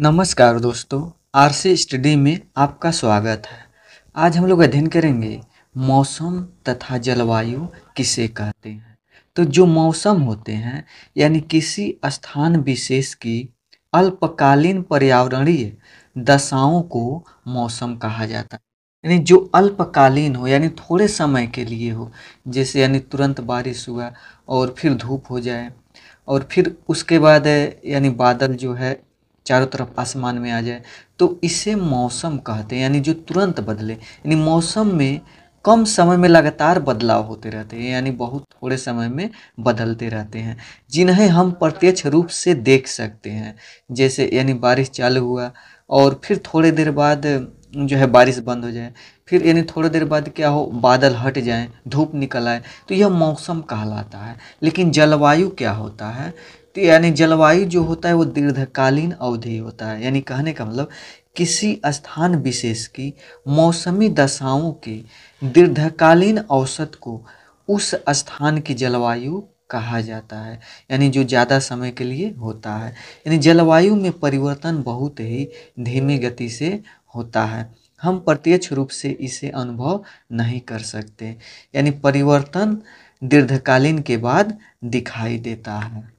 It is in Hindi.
नमस्कार दोस्तों आर सी स्टडी में आपका स्वागत है आज हम लोग अध्ययन करेंगे मौसम तथा जलवायु किसे कहते हैं तो जो मौसम होते हैं यानी किसी स्थान विशेष की अल्पकालीन पर्यावरणीय दशाओं को मौसम कहा जाता है यानी जो अल्पकालीन हो यानी थोड़े समय के लिए हो जैसे यानी तुरंत बारिश हुआ और फिर धूप हो जाए और फिर उसके बाद यानी बादल जो है चारों तरफ आसमान में आ जाए तो इसे मौसम कहते हैं यानी जो तुरंत बदले यानी मौसम में कम समय में लगातार बदलाव होते रहते हैं यानी बहुत थोड़े समय में बदलते रहते हैं जिन्हें हम प्रत्यक्ष रूप से देख सकते हैं जैसे यानी बारिश चालू हुआ और फिर थोड़े देर बाद जो है बारिश बंद हो जाए फिर यानी थोड़ी देर बाद क्या हो बादल हट जाए धूप निकल आए तो यह मौसम कहलाता है लेकिन जलवायु क्या होता है तो यानी जलवायु जो होता है वो दीर्घकालीन अवधि होता है यानी कहने का मतलब किसी स्थान विशेष की मौसमी दशाओं के दीर्घकालीन औसत को उस स्थान की जलवायु कहा जाता है यानी जो ज़्यादा समय के लिए होता है यानी जलवायु में परिवर्तन बहुत ही धीमी गति से होता है हम प्रत्यक्ष रूप से इसे अनुभव नहीं कर सकते यानी परिवर्तन दीर्घकालीन के बाद दिखाई देता है